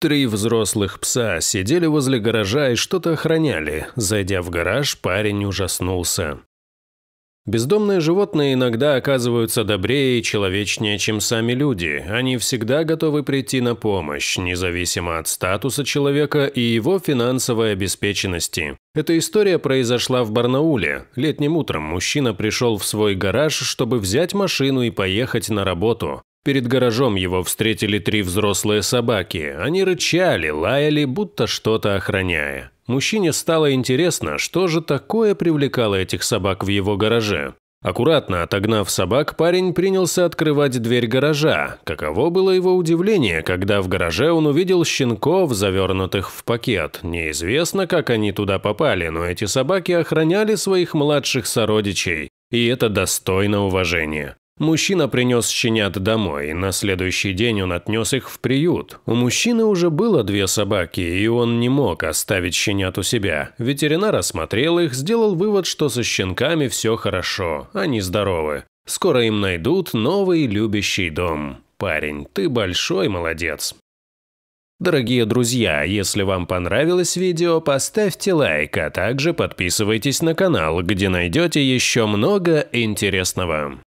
Три взрослых пса сидели возле гаража и что-то охраняли. Зайдя в гараж, парень ужаснулся. Бездомные животные иногда оказываются добрее и человечнее, чем сами люди. Они всегда готовы прийти на помощь, независимо от статуса человека и его финансовой обеспеченности. Эта история произошла в Барнауле. Летним утром мужчина пришел в свой гараж, чтобы взять машину и поехать на работу. Перед гаражом его встретили три взрослые собаки. Они рычали, лаяли, будто что-то охраняя. Мужчине стало интересно, что же такое привлекало этих собак в его гараже. Аккуратно отогнав собак, парень принялся открывать дверь гаража. Каково было его удивление, когда в гараже он увидел щенков, завернутых в пакет. Неизвестно, как они туда попали, но эти собаки охраняли своих младших сородичей, и это достойно уважения. Мужчина принес щенят домой, и на следующий день он отнес их в приют. У мужчины уже было две собаки, и он не мог оставить щенят у себя. Ветеринар осмотрел их, сделал вывод, что со щенками все хорошо, они здоровы. Скоро им найдут новый любящий дом. Парень, ты большой молодец. Дорогие друзья, если вам понравилось видео, поставьте лайк, а также подписывайтесь на канал, где найдете еще много интересного.